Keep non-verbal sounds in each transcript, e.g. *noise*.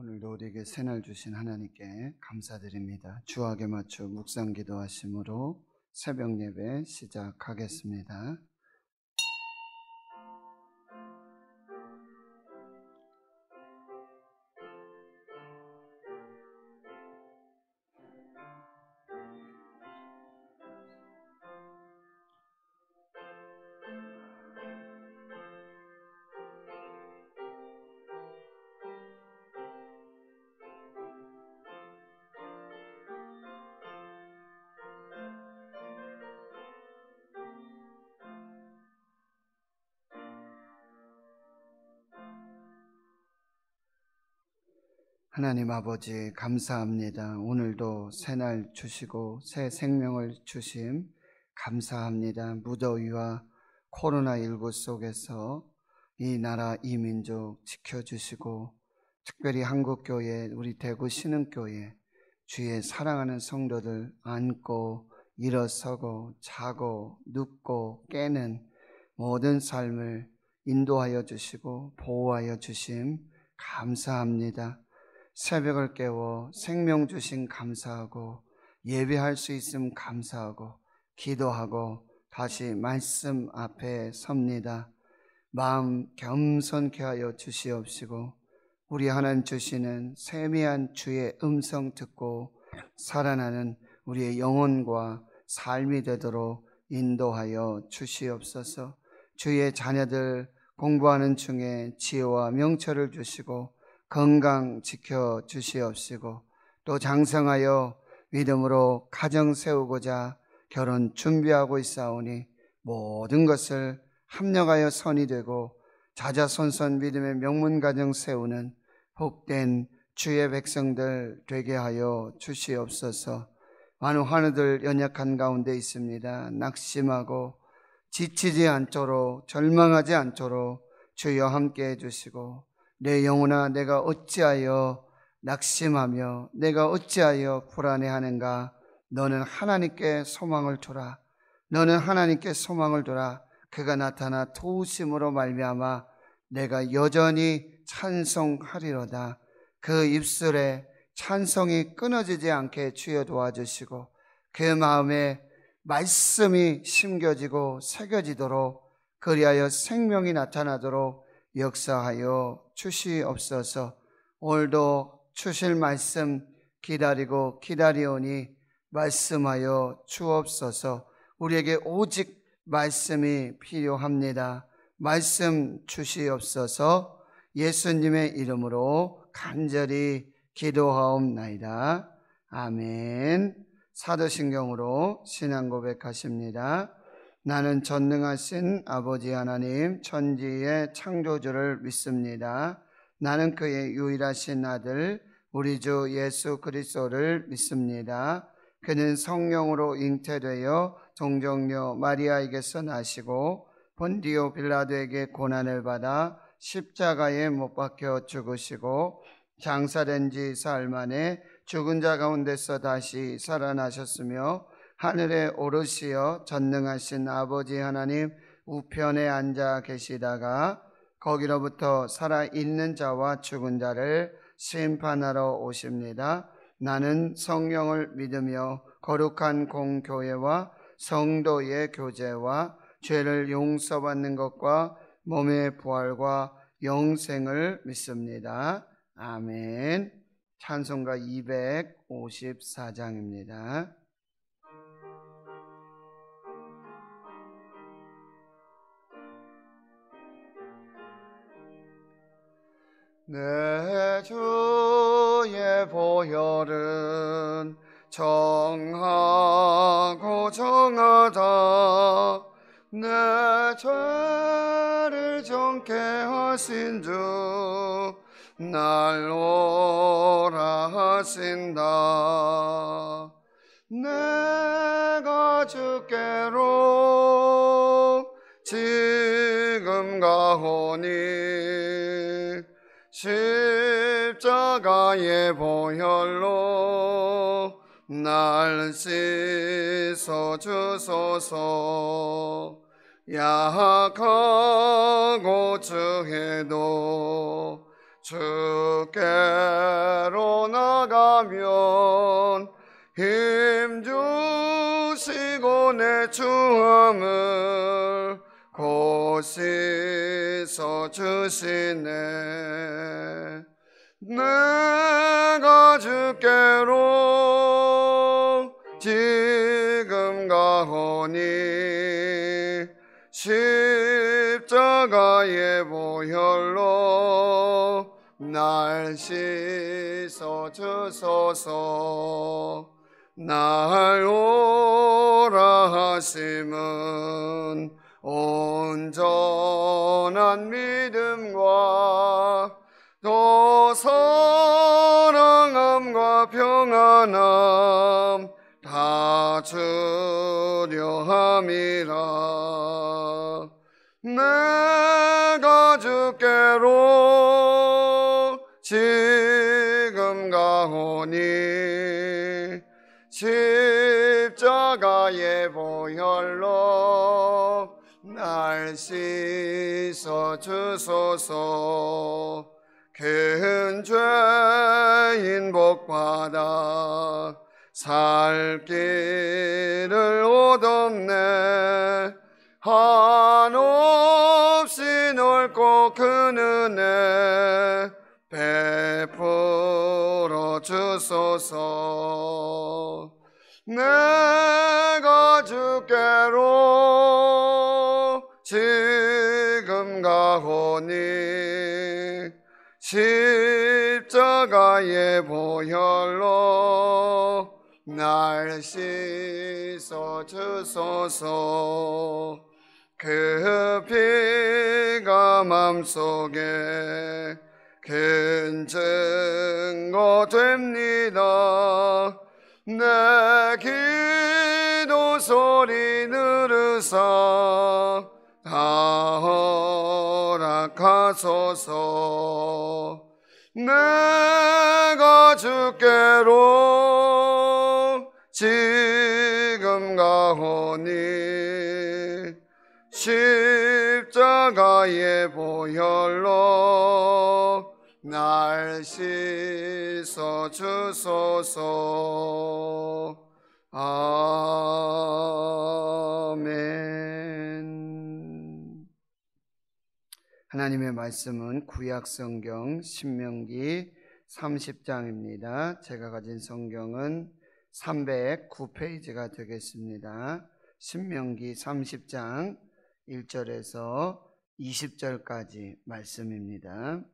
오늘도 우리에게 새날 주신 하나님께 감사드립니다. 주학에 맞춰 묵상 기도하심으로 새벽 예배 시작하겠습니다. 하나님 아버지 감사합니다. 오늘도 새날 주시고 새 생명을 주심 감사합니다. 무더위와 코로나19 속에서 이 나라 이 민족 지켜주시고 특별히 한국교회 우리 대구 신흥교회 주의 사랑하는 성도들 안고 일어서고 자고 눕고 깨는 모든 삶을 인도하여 주시고 보호하여 주심 감사합니다. 새벽을 깨워 생명 주신 감사하고 예배할 수 있음 감사하고 기도하고 다시 말씀 앞에 섭니다. 마음 겸손케 하여 주시옵시고 우리 하나님 주시는 세미한 주의 음성 듣고 살아나는 우리의 영혼과 삶이 되도록 인도하여 주시옵소서. 주의 자녀들 공부하는 중에 지혜와 명철을 주시고 건강 지켜 주시옵시고 또 장성하여 믿음으로 가정 세우고자 결혼 준비하고 있사오니 모든 것을 합력하여 선이 되고 자자손손 믿음의 명문 가정 세우는 복된 주의 백성들 되게 하여 주시옵소서. 많은 환우들 연약한 가운데 있습니다. 낙심하고 지치지 않도록 절망하지 않도록 주여 함께 해주시고 내 영혼아 내가 어찌하여 낙심하며 내가 어찌하여 불안해하는가 너는 하나님께 소망을 둬라 너는 하나님께 소망을 둬라 그가 나타나 도우심으로 말미암아 내가 여전히 찬송하리로다 그 입술에 찬송이 끊어지지 않게 주여 도와주시고 그 마음에 말씀이 심겨지고 새겨지도록 그리하여 생명이 나타나도록 역사하여 주시옵소서 오늘도 주실 말씀 기다리고 기다리오니 말씀하여 주옵소서 우리에게 오직 말씀이 필요합니다. 말씀 주시옵소서 예수님의 이름으로 간절히 기도하옵나이다. 아멘. 사도신경으로 신앙 고백하십니다. 나는 전능하신 아버지 하나님 천지의 창조주를 믿습니다. 나는 그의 유일하신 아들 우리 주 예수 그리스도를 믿습니다. 그는 성령으로 잉태되어 종정녀 마리아에게서 나시고 본디오 빌라도에게 고난을 받아 십자가에 못 박혀 죽으시고 장사된 지 사흘 만에 죽은 자 가운데서 다시 살아나셨으며 하늘에 오르시어 전능하신 아버지 하나님 우편에 앉아 계시다가 거기로부터 살아있는 자와 죽은 자를 심판하러 오십니다. 나는 성령을 믿으며 거룩한 공교회와 성도의 교제와 죄를 용서받는 것과 몸의 부활과 영생을 믿습니다. 아멘. 찬송가 254장입니다. 내 주의 보혈은 정하고 정하다 내 죄를 정케 하신 주 날로라 하신다 내가 주께로 지금 가오니 십자가의 보혈로 날 씻어 주소서 약하고 주해도 주께로 나가면 힘 주시고 내 주함을 곳에서 주시네 내가 주께로 지금 가오니 십자가의 보혈로 날 씻어 주소서 날 오라 하심은 온전한 믿음과 또 사랑함과 평안함 다 주려 함이라 내가 주께로 지금 가오니 십자가의 보혈로 날 씻어 주소서 큰 죄인 복받아 살 길을 얻었네 한없이 넓고 큰 은혜 베풀어 주소서 내가 주께로 지금 가오니 십자가의 보혈로 날 씻어 주소서 그 피가 맘속에 큰 증거 됩니다 내 기도 소리 늘르사 허락하소서 내가 주께로 지금 가오니 십자가의 보혈로 날 씻어 주소서 아멘 하나님의 말씀은 구약성경 신명기 30장입니다. 제가 가진 성경은 309페이지가 되겠습니다. 신명기 30장 1절에서 20절까지 말씀입니다.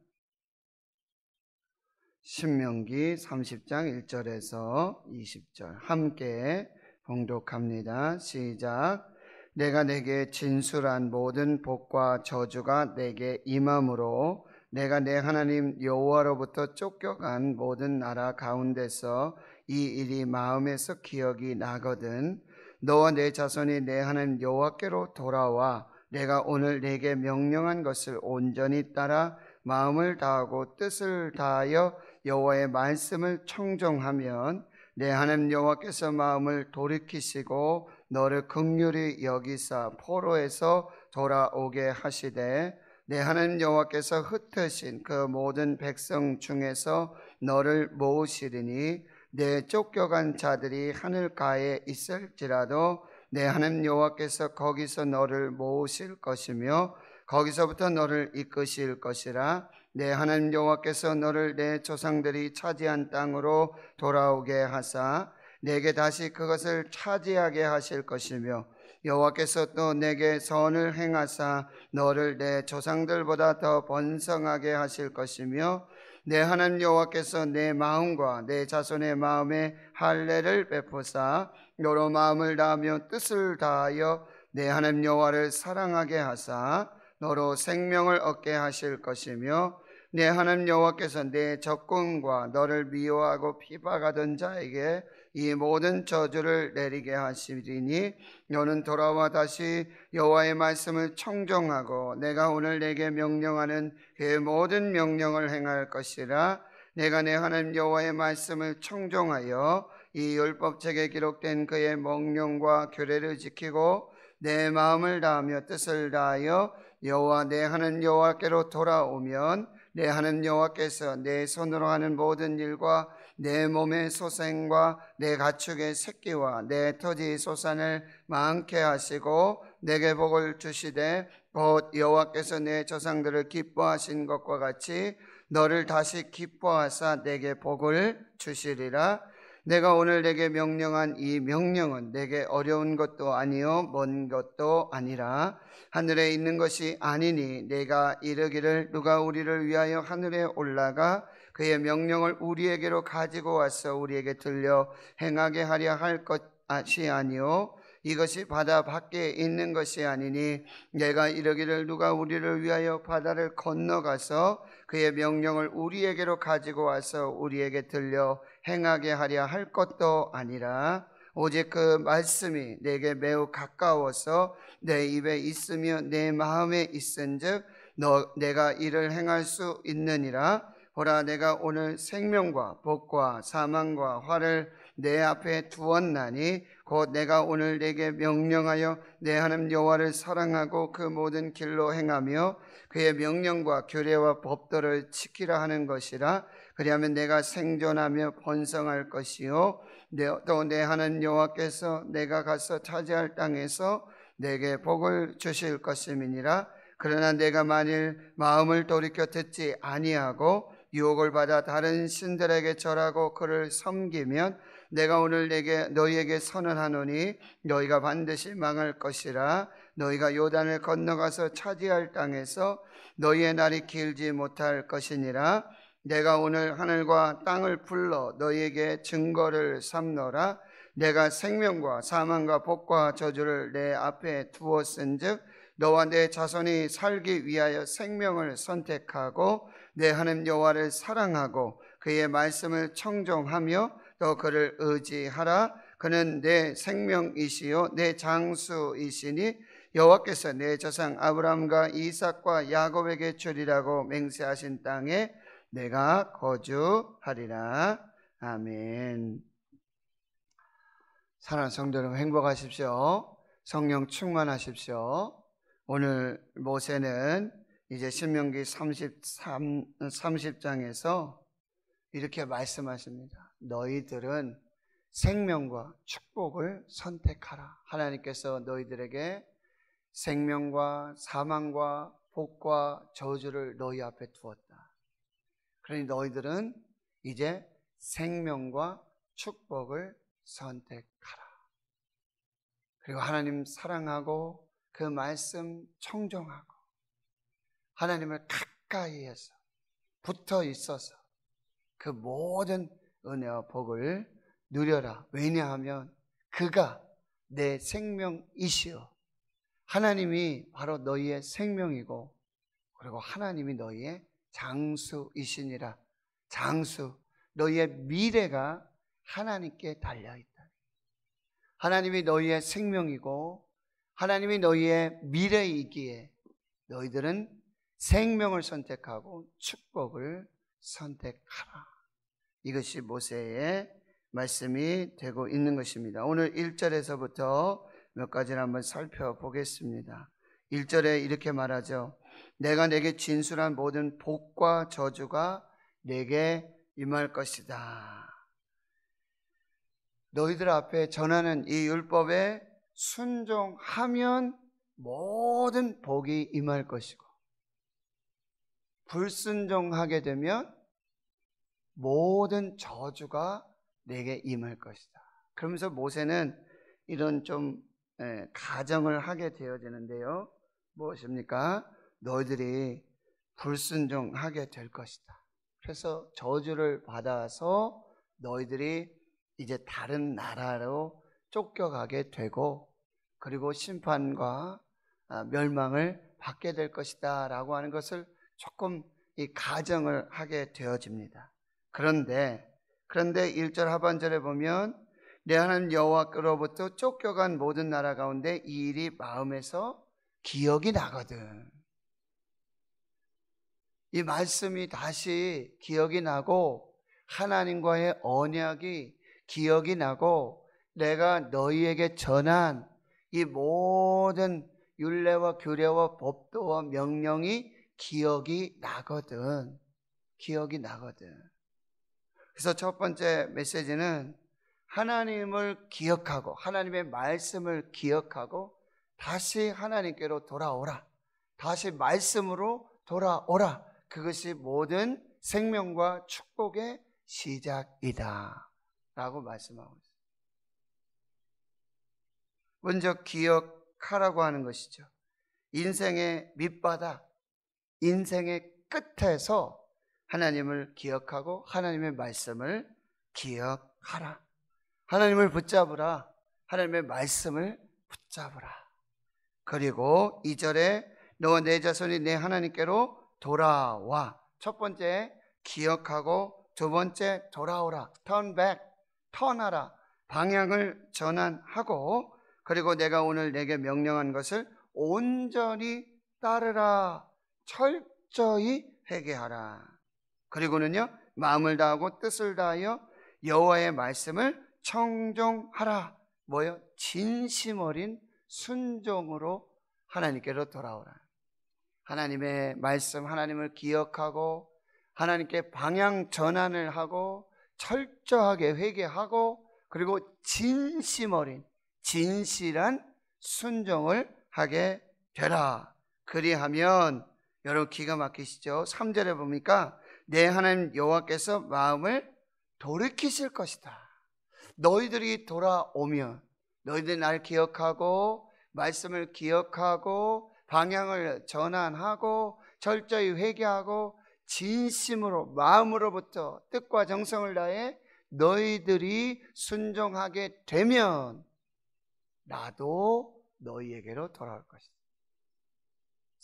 신명기 30장 1절에서 20절 함께 봉독합니다. 시작 내가 내게 진술한 모든 복과 저주가 내게 임함으로 내가 내 하나님 여호와로부터 쫓겨간 모든 나라 가운데서 이 일이 마음에서 기억이 나거든 너와 내 자손이 내 하나님 여호와께로 돌아와 내가 오늘 내게 명령한 것을 온전히 따라 마음을 다하고 뜻을 다하여 여호와의 말씀을 청정하면 내 하나님 여호와께서 마음을 돌이키시고 너를 극휼히 여기사 포로에서 돌아오게 하시되 내 하나님 여호와께서 흩으신 그 모든 백성 중에서 너를 모으시리니 내 쫓겨간 자들이 하늘가에 있을지라도 내 하나님 여호와께서 거기서 너를 모으실 것이며 거기서부터 너를 이끄실 것이라 내 하나님 여호와께서 너를 내 조상들이 차지한 땅으로 돌아오게 하사 내게 다시 그것을 차지하게 하실 것이며 여호와께서 또 내게 선을 행하사 너를 내 조상들보다 더 번성하게 하실 것이며 내 하나님 여호와께서 내 마음과 내 자손의 마음에 할례를 베푸사 여러 마음을 다하며 뜻을 다하여 내 하나님 여호와를 사랑하게 하사 너로 생명을 얻게 하실 것이며 내 하나님 여호와께서 내 적군과 너를 미워하고 피박하던 자에게 이 모든 저주를 내리게 하시리니 너는 돌아와 다시 여호와의 말씀을 청정하고 내가 오늘 내게 명령하는 그 모든 명령을 행할 것이라 내가 내 하나님 여호와의 말씀을 청정하여 이 율법책에 기록된 그의 명령과 교례를 지키고 내 마음을 다하며 뜻을 다하여 여호와 내 하는 여호와께로 돌아오면 내 하는 여호와께서 내 손으로 하는 모든 일과 내 몸의 소생과 내 가축의 새끼와 내 터지 소산을 많게 하시고 내게 복을 주시되 곧 여호와께서 내 조상들을 기뻐하신 것과 같이 너를 다시 기뻐하사 내게 복을 주시리라 내가 오늘 내게 명령한 이 명령은 내게 어려운 것도 아니요 먼 것도 아니라 하늘에 있는 것이 아니니 내가 이르기를 누가 우리를 위하여 하늘에 올라가 그의 명령을 우리에게로 가지고 와서 우리에게 들려 행하게 하려 할 것이 아니오 이것이 바다 밖에 있는 것이 아니니 내가 이러기를 누가 우리를 위하여 바다를 건너가서 그의 명령을 우리에게로 가지고 와서 우리에게 들려 행하게 하려 할 것도 아니라 오직 그 말씀이 내게 매우 가까워서 내 입에 있으며 내 마음에 있은즉 너 내가 이를 행할 수 있느니라 보라 내가 오늘 생명과 복과 사망과 화를 내 앞에 두었나니 곧 내가 오늘 내게 명령하여 내 하나님 여호와를 사랑하고 그 모든 길로 행하며 그의 명령과 규례와 법도를 지키라 하는 것이라 그리하면 내가 생존하며 번성할 것이요 또내 하나님 여호와께서 내가 가서 차지할 땅에서 내게 복을 주실 것임이니라 그러나 내가 만일 마음을 돌이켜 듣지 아니하고 유혹을 받아 다른 신들에게 절하고 그를 섬기면 내가 오늘 내게 너희에게 선언하노니 너희가 반드시 망할 것이라 너희가 요단을 건너가서 차지할 땅에서 너희의 날이 길지 못할 것이니라 내가 오늘 하늘과 땅을 불러 너희에게 증거를 삼노라 내가 생명과 사망과 복과 저주를 내 앞에 두었은즉 너와 내 자손이 살기 위하여 생명을 선택하고 내 하나님 여호와를 사랑하고 그의 말씀을 청정하며 또 그를 의지하라 그는 내 생명이시요 내 장수이시니 여호와께서 내 조상 아브라함과 이삭과 야곱에게 주리라고 맹세하신 땅에 내가 거주하리라 아멘 사랑 성도 여러분 행복하십시오 성령 충만하십시오 오늘 모세는 이제 신명기 33, 30장에서 이렇게 말씀하십니다. 너희들은 생명과 축복을 선택하라. 하나님께서 너희들에게 생명과 사망과 복과 저주를 너희 앞에 두었다. 그러니 너희들은 이제 생명과 축복을 선택하라. 그리고 하나님 사랑하고 그 말씀 청정하고 하나님을 가까이에서 붙어 있어서 그 모든 은혜와 복을 누려라. 왜냐하면 그가 내 생명이시요. 하나님이 바로 너희의 생명이고 그리고 하나님이 너희의 장수이시니라. 장수, 너희의 미래가 하나님께 달려있다. 하나님이 너희의 생명이고 하나님이 너희의 미래이기에 너희들은 생명을 선택하고 축복을 선택하라. 이것이 모세의 말씀이 되고 있는 것입니다. 오늘 1절에서부터 몇 가지를 한번 살펴보겠습니다. 1절에 이렇게 말하죠. 내가 내게 진술한 모든 복과 저주가 내게 임할 것이다. 너희들 앞에 전하는 이 율법에 순종하면 모든 복이 임할 것이고 불순종하게 되면 모든 저주가 내게 임할 것이다. 그러면서 모세는 이런 좀 예, 가정을 하게 되어지는데요. 무엇입니까? 너희들이 불순종하게 될 것이다. 그래서 저주를 받아서 너희들이 이제 다른 나라로 쫓겨가게 되고 그리고 심판과 아, 멸망을 받게 될 것이다 라고 하는 것을 조금 이 가정을 하게 되어집니다. 그런데 그런데 1절 하반절에 보면 내 하나님 여호와께로부터 쫓겨간 모든 나라 가운데 이 일이 마음에서 기억이 나거든. 이 말씀이 다시 기억이 나고 하나님과의 언약이 기억이 나고 내가 너희에게 전한 이 모든 윤례와 규례와 법도와 명령이 기억이 나거든. 기억이 나거든. 그래서 첫 번째 메시지는 하나님을 기억하고 하나님의 말씀을 기억하고 다시 하나님께로 돌아오라. 다시 말씀으로 돌아오라. 그것이 모든 생명과 축복의 시작이다. 라고 말씀하고 있습니다. 먼저 기억하라고 하는 것이죠. 인생의 밑바닥, 인생의 끝에서 하나님을 기억하고 하나님의 말씀을 기억하라. 하나님을 붙잡으라. 하나님의 말씀을 붙잡으라. 그리고 이절에 너와 내 자손이 내 하나님께로 돌아와. 첫 번째 기억하고 두 번째 돌아오라. turn back. 턴하라. 방향을 전환하고 그리고 내가 오늘 내게 명령한 것을 온전히 따르라. 철저히 회개하라. 그리고는요. 마음을 다하고 뜻을 다하여 여호와의 말씀을 청종하라. 뭐요? 진심 어린 순종으로 하나님께로 돌아오라. 하나님의 말씀, 하나님을 기억하고 하나님께 방향 전환을 하고 철저하게 회개하고 그리고 진심 어린 진실한 순종을 하게 되라. 그리하면 여러분 기가 막히시죠? 3절에 보니까 내 하나님 여호와께서 마음을 돌이키실 것이다. 너희들이 돌아오면 너희들이 날 기억하고 말씀을 기억하고 방향을 전환하고 철저히 회개하고 진심으로 마음으로부터 뜻과 정성을 다해 너희들이 순종하게 되면 나도 너희에게로 돌아올 것이다.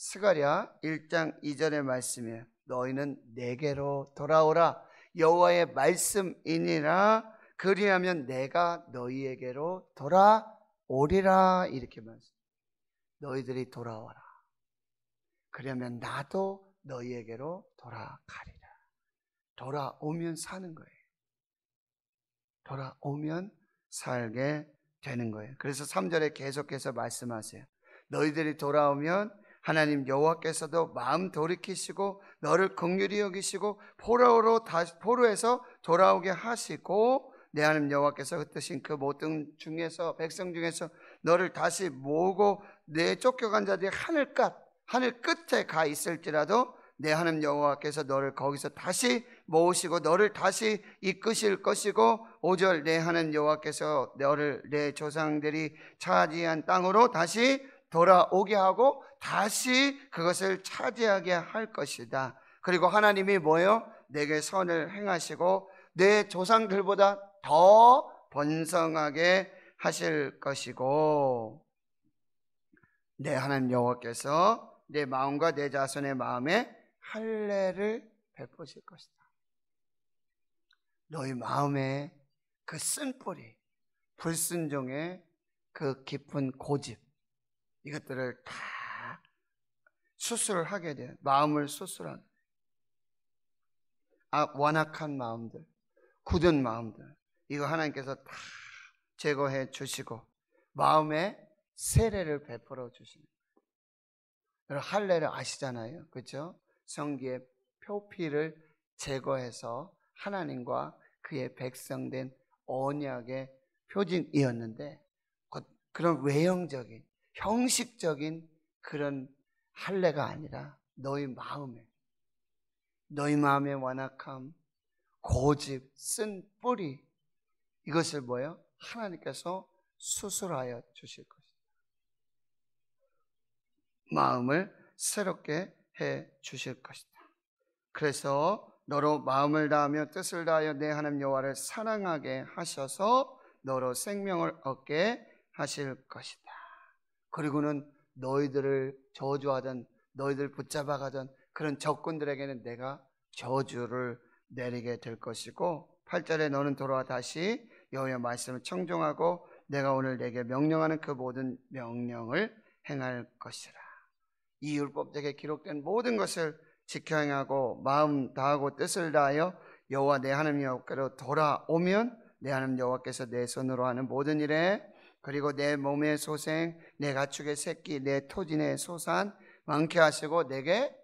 스가랴 1장 2절의 말씀이에요. 너희는 내게로 돌아오라 여호와의 말씀이니라 그리하면 내가 너희에게로 돌아오리라 이렇게 말씀. 너희들이 돌아와라. 그러면 나도 너희에게로 돌아가리라. 돌아오면 사는 거예요. 돌아오면 살게 되는 거예요. 그래서 3절에 계속해서 말씀하세요. 너희들이 돌아오면 하나님 여호와께서도 마음 돌이키시고 너를 긍휼히 여기시고 포로로 다시 포로에서 돌아오게 하시고 내 하나님 여호와께서 흩으신 그 모든 중에서 백성 중에서 너를 다시 모으고 내 쫓겨간 자들이 하늘 끝 하늘 끝에 가 있을지라도 내 하나님 여호와께서 너를 거기서 다시 모으시고 너를 다시 이끄실 것이고 오절내 하나님 여호와께서 너를 내 조상들이 차지한 땅으로 다시 돌아오게 하고 다시 그것을 차지하게 할 것이다. 그리고 하나님이 뭐요? 내게 선을 행하시고 내 조상들보다 더 번성하게 하실 것이고 내 네, 하나님 여호와께서 내 마음과 내 자손의 마음에 할례를 베푸실 것이다. 너희 마음에 그 쓴뿌리, 불순종의 그 깊은 고집, 이것들을 다 수술을 하게 돼요. 마음을 수술한 아, 완악한 마음들, 굳은 마음들, 이거 하나님께서 다 제거해 주시고, 마음에 세례를 베풀어 주시는 거예요. 할례를 아시잖아요. 그죠? 성기의 표피를 제거해서 하나님과 그의 백성된 언약의 표징이었는데, 그런 외형적인 형식적인 그런 할례가 아니라 너희 마음에 너희 마음의 완악함, 고집, 쓴 뿌리 이것을 뭐예요? 하나님께서 수술하여 주실 것입다 마음을 새롭게 해 주실 것이다. 그래서 너로 마음을 다하며 뜻을 다하여 내 하나님 여호와를 사랑하게 하셔서 너로 생명을 얻게 하실 것이다. 그리고는 너희들을 저주하던 너희들 붙잡아가던 그런 적군들에게는 내가 저주를 내리게 될 것이고 8절에 너는 돌아와 다시 여호와의 말씀을 청종하고 내가 오늘 내게 명령하는 그 모든 명령을 행할 것이라 이율법책게 기록된 모든 것을 지켜 행하고 마음 다하고 뜻을 다하여 여호와 내 하나님 여호와께로 돌아오면 내 하나님 여호와께서 내 손으로 하는 모든 일에 그리고 내 몸의 소생, 내 가축의 새끼, 내 토진의 소산 많게 하시고 내게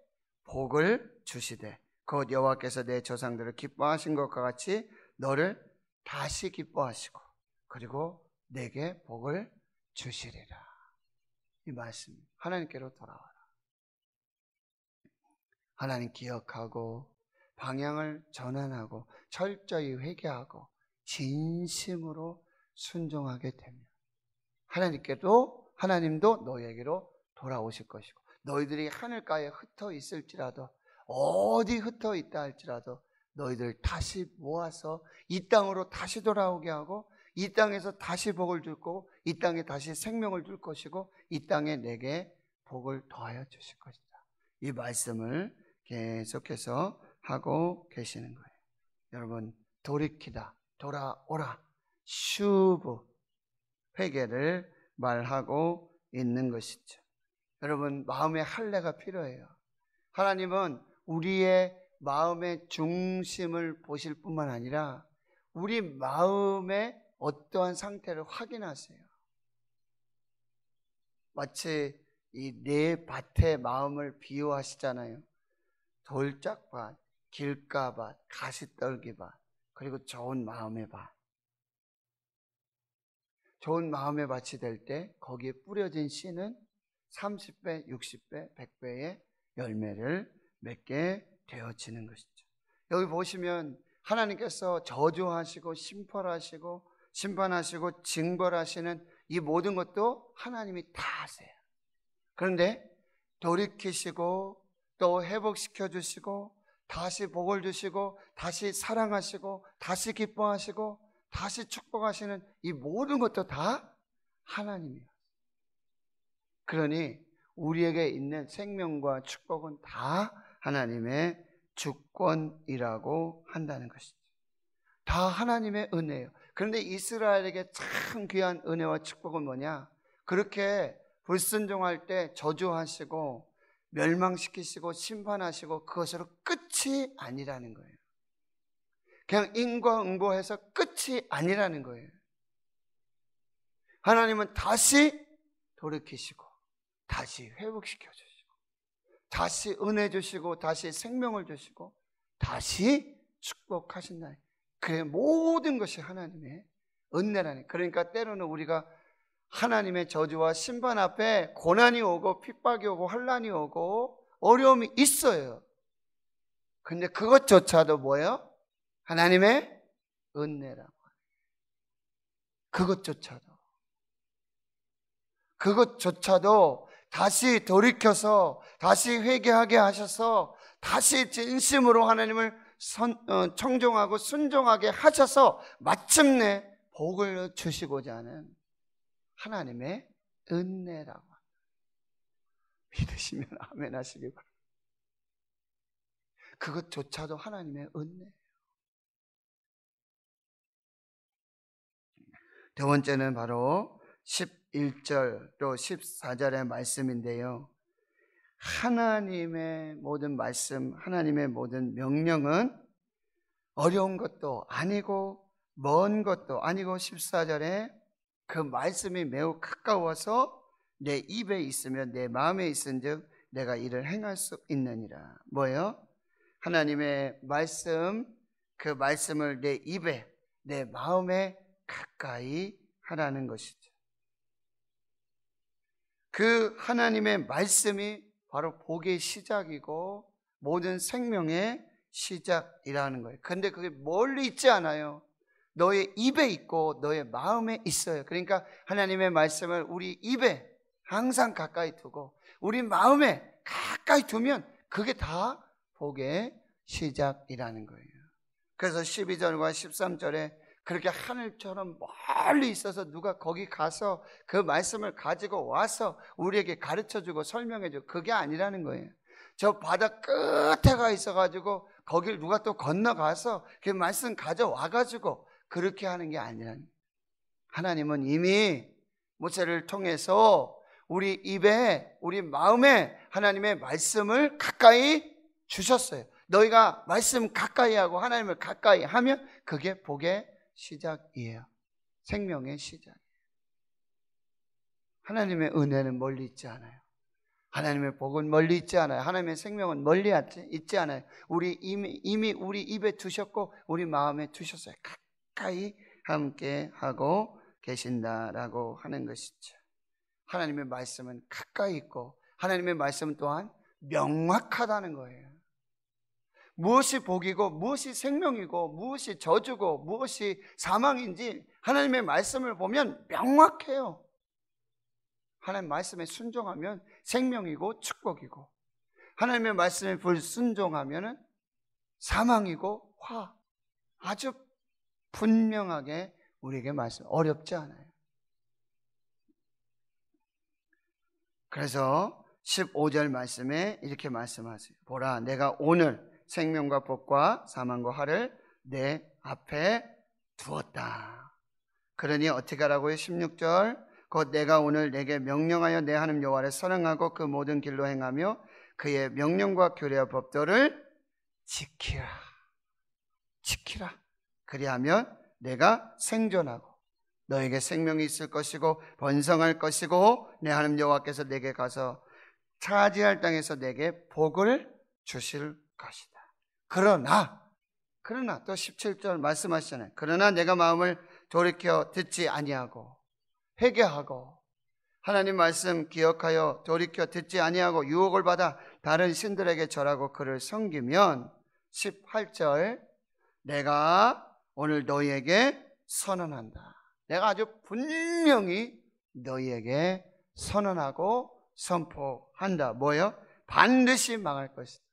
복을 주시되 곧 여호와께서 내 조상들을 기뻐하신 것과 같이 너를 다시 기뻐하시고 그리고 내게 복을 주시리라. 이 말씀 하나님께로 돌아와라. 하나님 기억하고 방향을 전환하고 철저히 회개하고 진심으로 순종하게 됩니다. 하나님께도 하나님도 너희에게로 돌아오실 것이고 너희들이 하늘가에 흩어 있을지라도 어디 흩어 있다 할지라도 너희들 다시 모아서 이 땅으로 다시 돌아오게 하고 이 땅에서 다시 복을 줄고이 땅에 다시 생명을 줄 것이고 이 땅에 내게 복을 더하여 주실 것이다. 이 말씀을 계속해서 하고 계시는 거예요. 여러분 돌이키다 돌아오라 슈브 회개를 말하고 있는 것이죠. 여러분 마음의 할례가 필요해요. 하나님은 우리의 마음의 중심을 보실 뿐만 아니라 우리 마음의 어떠한 상태를 확인하세요. 마치 이네 밭의 마음을 비유하시잖아요. 돌짝밭, 길가밭, 가시떨기밭, 그리고 좋은 마음의 밭. 좋은 마음의 밭이 될때 거기에 뿌려진 씨는 30배, 60배, 100배의 열매를 맺게 되어지는 것이죠. 여기 보시면 하나님께서 저주하시고 심판하시고 심판하시고 징벌하시는 이 모든 것도 하나님이 다 하세요. 그런데 돌이키시고 또 회복시켜 주시고 다시 복을 주시고 다시 사랑하시고 다시 기뻐하시고 다시 축복하시는 이 모든 것도 다 하나님이에요. 그러니 우리에게 있는 생명과 축복은 다 하나님의 주권이라고 한다는 것이죠. 다 하나님의 은혜예요. 그런데 이스라엘에게 참 귀한 은혜와 축복은 뭐냐? 그렇게 불순종할 때 저주하시고 멸망시키시고 심판하시고 그것으로 끝이 아니라는 거예요. 그냥 인과응보해서 끝이 아니라는 거예요. 하나님은 다시 돌이키시고, 다시 회복시켜 주시고, 다시 은혜 주시고, 다시 생명을 주시고, 다시 축복하신다. 그래, 모든 것이 하나님의 은혜라니. 그러니까 때로는 우리가 하나님의 저주와 심판 앞에 고난이 오고 핍박이 오고 환란이 오고 어려움이 있어요. 근데 그것조차도 뭐예요? 하나님의 은혜라고 그것조차도 그것조차도 다시 돌이켜서 다시 회개하게 하셔서 다시 진심으로 하나님을 선, 어, 청종하고 순종하게 하셔서 마침내 복을 주시고자 하는 하나님의 은혜라고 믿으시면 아멘 하시기 바랍니다. 그것조차도 하나님의 은혜. 두 번째는 바로 11절 또 14절의 말씀인데요. 하나님의 모든 말씀, 하나님의 모든 명령은 어려운 것도 아니고 먼 것도 아니고 14절에 그 말씀이 매우 가까워서 내 입에 있으면 내 마음에 있은즉 내가 이를 행할 수 있느니라. 뭐요 하나님의 말씀 그 말씀을 내 입에 내 마음에 가까이 하라는 것이죠. 그 하나님의 말씀이 바로 복의 시작이고 모든 생명의 시작이라는 거예요. 근데 그게 멀리 있지 않아요. 너의 입에 있고 너의 마음에 있어요. 그러니까 하나님의 말씀을 우리 입에 항상 가까이 두고 우리 마음에 가까이 두면 그게 다 복의 시작이라는 거예요. 그래서 12절과 13절에 그렇게 하늘처럼 멀리 있어서 누가 거기 가서 그 말씀을 가지고 와서 우리에게 가르쳐 주고 설명해 주고 그게 아니라는 거예요. 저 바다 끝에 가 있어 가지고 거길 누가 또 건너가서 그 말씀 가져와 가지고 그렇게 하는 게 아니라는 거예요. 하나님은 이미 모세를 통해서 우리 입에 우리 마음에 하나님의 말씀을 가까이 주셨어요. 너희가 말씀 가까이 하고 하나님을 가까이 하면 그게 복의 시작이에요. 생명의 시작이에요. 하나님의 은혜는 멀리 있지 않아요. 하나님의 복은 멀리 있지 않아요. 하나님의 생명은 멀리 있지 않아요. 우리 이미, 이미 우리 입에 두셨고 우리 마음에 두셨어요. 가까이 함께 하고 계신다라고 하는 것이죠. 하나님의 말씀은 가까이 있고 하나님의 말씀 또한 명확하다는 거예요. 무엇이 복이고 무엇이 생명이고 무엇이 저주고 무엇이 사망인지 하나님의 말씀을 보면 명확해요. 하나님 말씀에 순종하면 생명이고 축복이고 하나님의 말씀에 불순종하면 사망이고 화. 아주 분명하게 우리에게 말씀 어렵지 않아요. 그래서 15절 말씀에 이렇게 말씀하세요. 보라, 내가 오늘 생명과 복과 사망과 화를 내 앞에 두었다. 그러니 어떻게 하라고요? 16절. 곧 내가 오늘 내게 명령하여 내 하나님 여호와를 사랑하고 그 모든 길로 행하며 그의 명령과 규례와 법도를 지키라. 지키라. 그리하면 내가 생존하고 너에게 생명이 있을 것이고 번성할 것이고 내 하나님 여호와께서 내게 가서 차지할 땅에서 내게 복을 주실 것이다. 그러나, 그러나 또 17절 말씀하시잖아요. 그러나 내가 마음을 돌이켜 듣지 아니하고 회개하고 하나님 말씀 기억하여 돌이켜 듣지 아니하고 유혹을 받아 다른 신들에게 절하고 그를 섬기면 18절 내가 오늘 너희에게 선언한다. 내가 아주 분명히 너희에게 선언하고 선포한다. 뭐예요? 반드시 망할 것이다.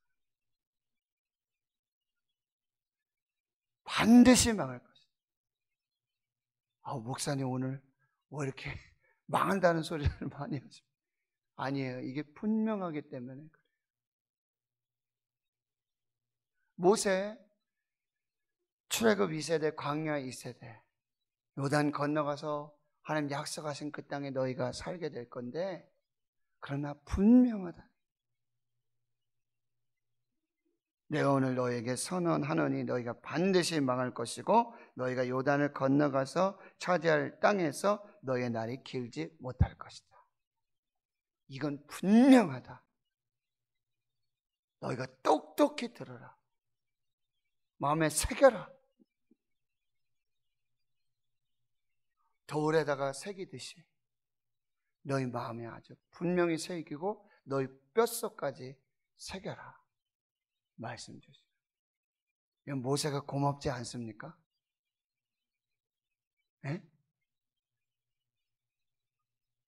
반드시 망할 것이다. 아, 목사님 오늘 왜 뭐 이렇게 *laughs* 망한다는 소리를 많이 하십니 아니에요. 이게 분명하기 때문에 그래요. 모세 출애굽 2세대 광야 2세대 요단 건너가서 하나님 약속하신 그 땅에 너희가 살게 될 건데 그러나 분명하다. 내가 오늘 너에게 선언하노니 너희가 반드시 망할 것이고 너희가 요단을 건너가서 차지할 땅에서 너의 날이 길지 못할 것이다. 이건 분명하다. 너희가 똑똑히 들어라. 마음에 새겨라. 돌에다가 새기듯이 너희 마음에 아주 분명히 새기고 너희 뼛속까지 새겨라. 말씀 주시라. 모세가 고맙지 않습니까? 에? 예?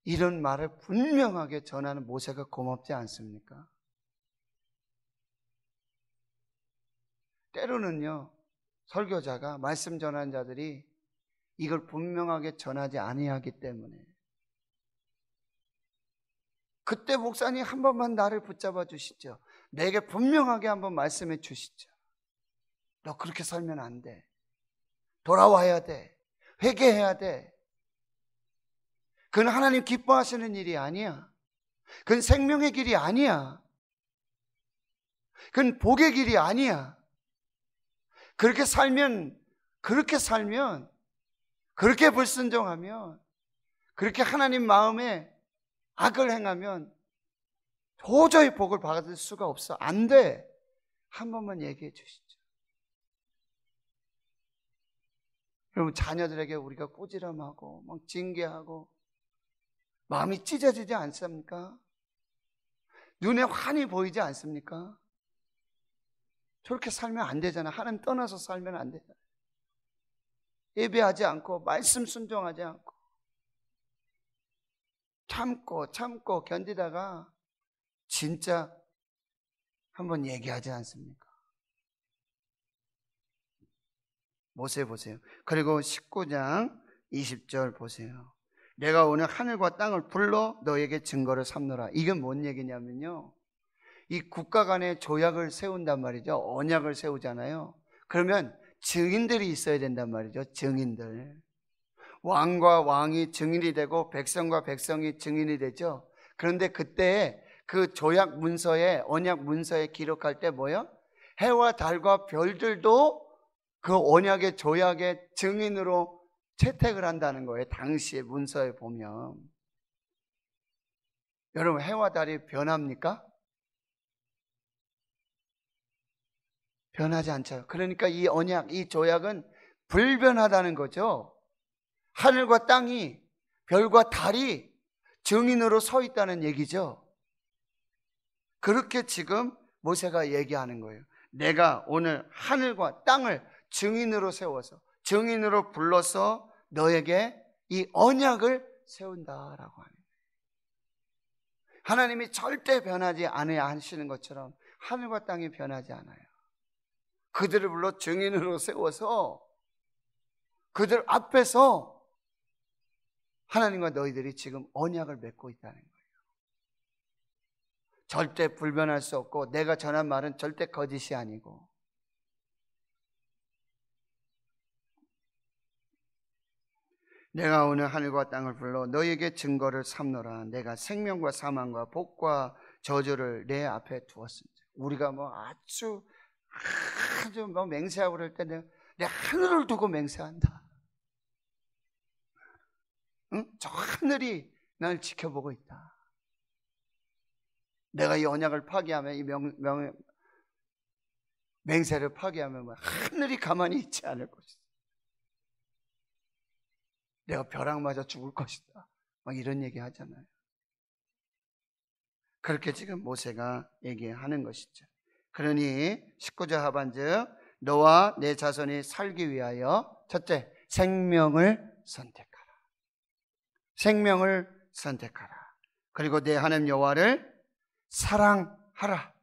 이런 말을 분명하게 전하는 모세가 고맙지 않습니까? 때로는요, 설교자가, 말씀 전한 자들이 이걸 분명하게 전하지 아니하기 때문에 그때 목사님 한 번만 나를 붙잡아 주시죠. 내게 분명하게 한번 말씀해 주시죠. 너 그렇게 살면 안 돼. 돌아와야 돼. 회개해야 돼. 그건 하나님 기뻐하시는 일이 아니야. 그건 생명의 길이 아니야. 그건 복의 길이 아니야. 그렇게 살면, 그렇게 살면, 그렇게 불순종하면, 그렇게 하나님 마음에 악을 행하면 도저히 복을 받을 수가 없어. 안 돼. 한 번만 얘기해 주시죠. 여러분, 자녀들에게 우리가 꼬지람하고, 막 징계하고, 마음이 찢어지지 않습니까? 눈에 환히 보이지 않습니까? 저렇게 살면 안 되잖아. 하나님 떠나서 살면 안 되잖아. 예배하지 않고, 말씀 순종하지 않고, 참고, 참고, 견디다가, 진짜 한번 얘기하지 않습니까? 모세 보세요. 그리고 19장 20절 보세요. 내가 오늘 하늘과 땅을 불러 너에게 증거를 삼노라. 이게 뭔 얘기냐면요. 이 국가 간의 조약을 세운단 말이죠. 언약을 세우잖아요. 그러면 증인들이 있어야 된단 말이죠. 증인들. 왕과 왕이 증인이 되고 백성과 백성이 증인이 되죠. 그런데 그때 그 조약 문서에 언약 문서에 기록할 때 뭐요? 해와 달과 별들도 그 언약의 조약의 증인으로 채택을 한다는 거예요. 당시의 문서에 보면 여러분 해와 달이 변합니까? 변하지 않죠. 그러니까 이 언약, 이 조약은 불변하다는 거죠. 하늘과 땅이 별과 달이 증인으로 서 있다는 얘기죠. 그렇게 지금 모세가 얘기하는 거예요. 내가 오늘 하늘과 땅을 증인으로 세워서 증인으로 불러서 너에게 이 언약을 세운다라고 하는 하나님이 절대 변하지 않아야 하시는 것처럼 하늘과 땅이 변하지 않아요. 그들을 불러 증인으로 세워서 그들 앞에서 하나님과 너희들이 지금 언약을 맺고 있다는 거예요. 절대 불변할 수 없고 내가 전한 말은 절대 거짓이 아니고 내가 오늘 하늘과 땅을 불러 너에게 증거를 삼노라 내가 생명과 사망과 복과 저주를 내 앞에 두었습니다 우리가 뭐 아주 아주 뭐 맹세하고 그럴 때 내가 내 하늘을 두고 맹세한다 응? 저 하늘이 날 지켜보고 있다 내가 이 언약을 파괴하며이 명, 명, 맹세를 파괴하면 하늘이 가만히 있지 않을 것이다. 내가 벼락 맞아 죽을 것이다. 막 이런 얘기 하잖아요. 그렇게 지금 모세가 얘기하는 것이죠. 그러니 19절 하반즉 너와 내 자손이 살기 위하여 첫째 생명을 선택하라. 생명을 선택하라. 그리고 내 하나님 여호와를 사랑하라.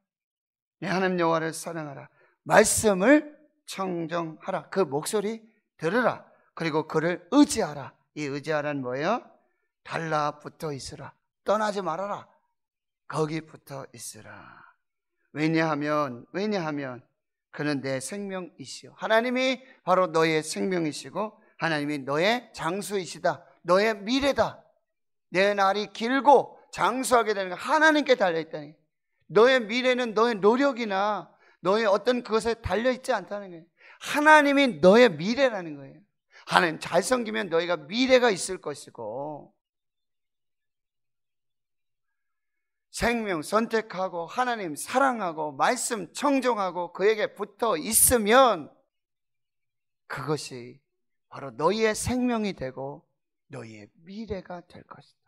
내 하나님 여호와를 사랑하라. 말씀을 청정하라. 그 목소리 들으라. 그리고 그를 의지하라. 이의지하라 뭐예요? 달라붙어 있으라. 떠나지 말아라. 거기 붙어 있으라. 왜냐하면 왜냐하면 그는 내 생명이시요. 하나님이 바로 너의 생명이시고 하나님이 너의 장수이시다. 너의 미래다. 내 날이 길고 장수하게 되는 거 하나님께 달려있다니 너의 미래는 너의 노력이나 너의 어떤 그것에 달려있지 않다는 거예요. 하나님이 너의 미래라는 거예요. 하나님 잘 섬기면 너희가 미래가 있을 것이고 생명 선택하고 하나님 사랑하고 말씀 청정하고 그에게 붙어 있으면 그것이 바로 너희의 생명이 되고 너희의 미래가 될 것이다.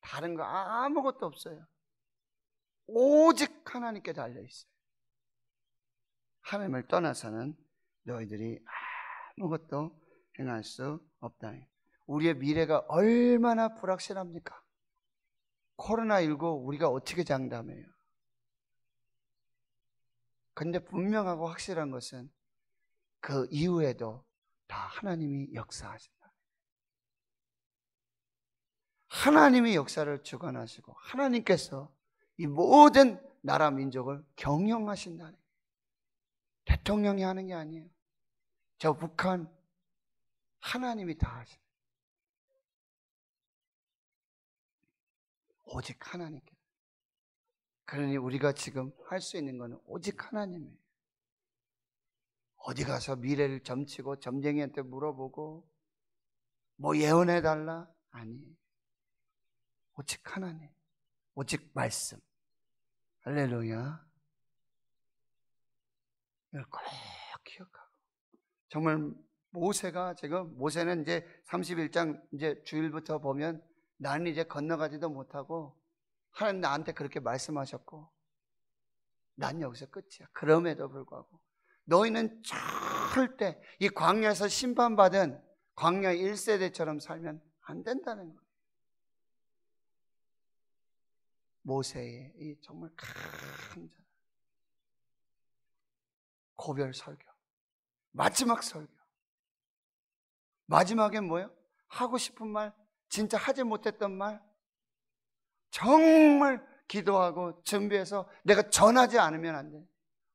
다른 거 아무것도 없어요. 오직 하나님께 달려 있어요. 하나님을 떠나서는 너희들이 아무것도 행할 수없다 우리의 미래가 얼마나 불확실합니까? 코로나19 우리가 어떻게 장담해요? 근데 분명하고 확실한 것은 그 이후에도 다 하나님이 역사하십니다 하나님이 역사를 주관하시고 하나님께서 이 모든 나라 민족을 경영하신다는 대통령이 하는 게 아니에요. 저 북한 하나님이 다 하시는 오직 하나님께 그러니 우리가 지금 할 수 있는 것은 오직 하나님이에요. 어디 가서 미래를 점치고 점쟁이한테 물어보고 뭐 예언해 달라 아니 오직 하나님, 오직 말씀. 할렐루야. 이걸 꼭 기억하고. 정말 모세가 지금, 모세는 이제 31장 이제 주일부터 보면 나는 이제 건너가지도 못하고 하나님 나한테 그렇게 말씀하셨고 난 여기서 끝이야. 그럼에도 불구하고 너희는 절대 이 광야에서 심판받은 광야 1세대처럼 살면 안 된다는 거예요. 모세의 이 정말 큰 고별 설교, 마지막 설교. 마지막엔 뭐예요? 하고 싶은 말, 진짜 하지 못했던 말, 정말 기도하고 준비해서 내가 전하지 않으면 안 돼.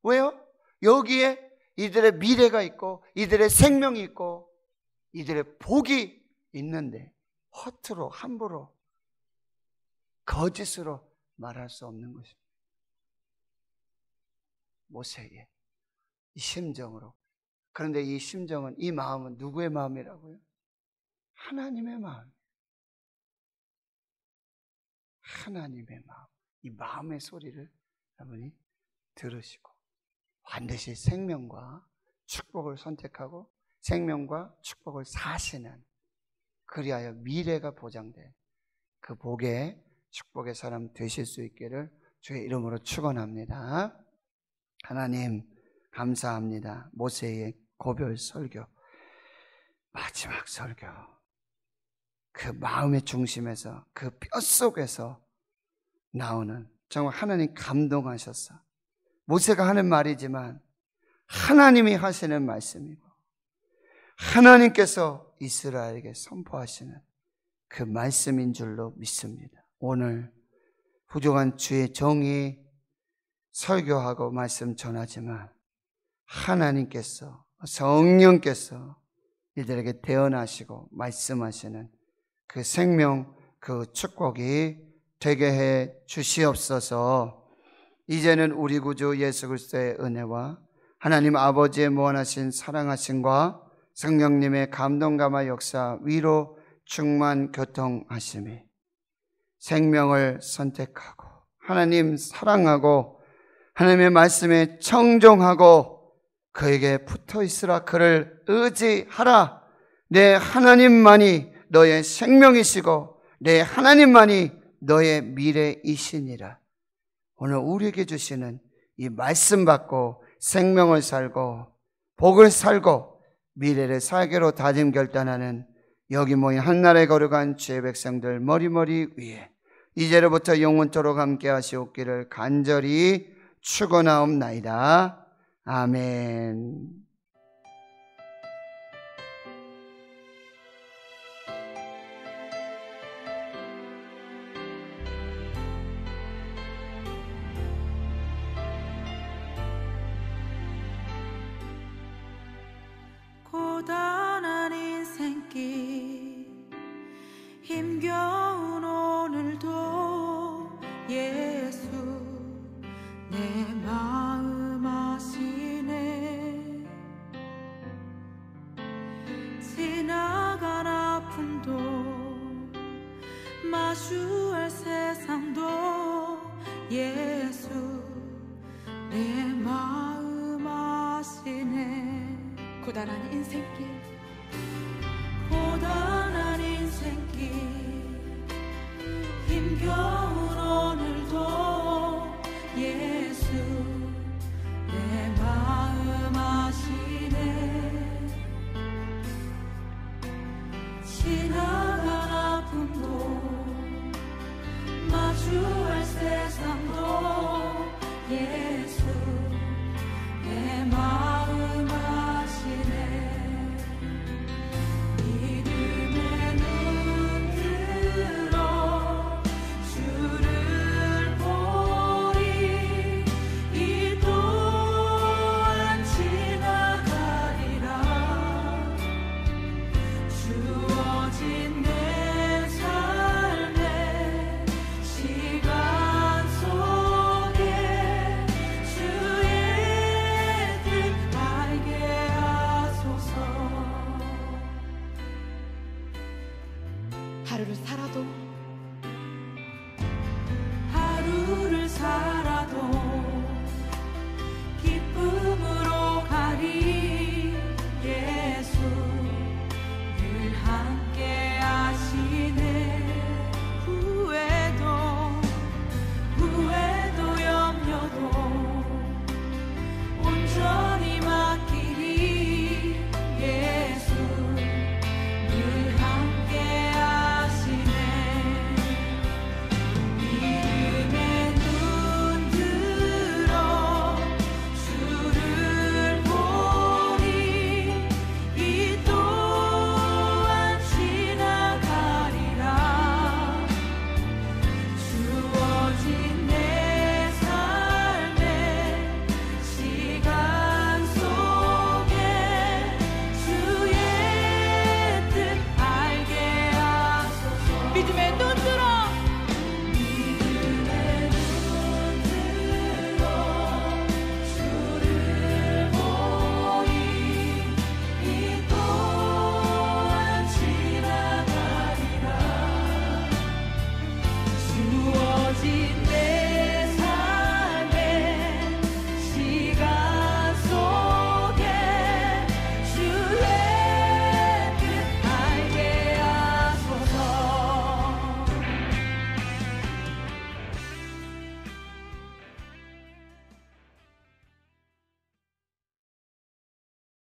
왜요? 여기에 이들의 미래가 있고, 이들의 생명이 있고, 이들의 복이 있는데, 허투루, 함부로, 거짓으로 말할 수 없는 것입니다. 모세의 이 심정으로. 그런데 이 심정은 이 마음은 누구의 마음이라고요? 하나님의 마음. 하나님의 마음. 이 마음의 소리를 여러분이 들으시고 반드시 생명과 축복을 선택하고 생명과 축복을 사시는 그리하여 미래가 보장돼그 복에 축복의 사람 되실 수 있기를 주의 이름으로 축원합니다. 하나님 감사합니다. 모세의 고별 설교 마지막 설교 그 마음의 중심에서 그 뼛속에서 나오는 정말 하나님 감동하셨어. 모세가 하는 말이지만 하나님이 하시는 말씀이고 하나님께서 이스라엘에게 선포하시는 그 말씀인 줄로 믿습니다. 오늘 부족한 주의 정의 설교하고 말씀 전하지만 하나님께서 성령께서 이들에게 대언하시고 말씀하시는 그 생명 그 축복이 되게 해 주시옵소서. 이제는 우리 구주 예수 그리스도의 은혜와 하나님 아버지의 무한하신 사랑하신과 성령님의 감동감화 역사 위로 충만 교통하심이 생명을 선택하고 하나님 사랑하고 하나님의 말씀에 청종하고 그에게 붙어 있으라 그를 의지하라 내 하나님만이 너의 생명이시고 내 하나님만이 너의 미래이시니라 오늘 우리에게 주시는 이 말씀 받고 생명을 살고 복을 살고 미래를 살기로 다짐 결단하는 여기 모인 한나라의 거룩한 죄 백성들 머리머리 위에 이제로부터 영원토록 함께 하시옵기를 간절히 축원하옵나이다. 아멘.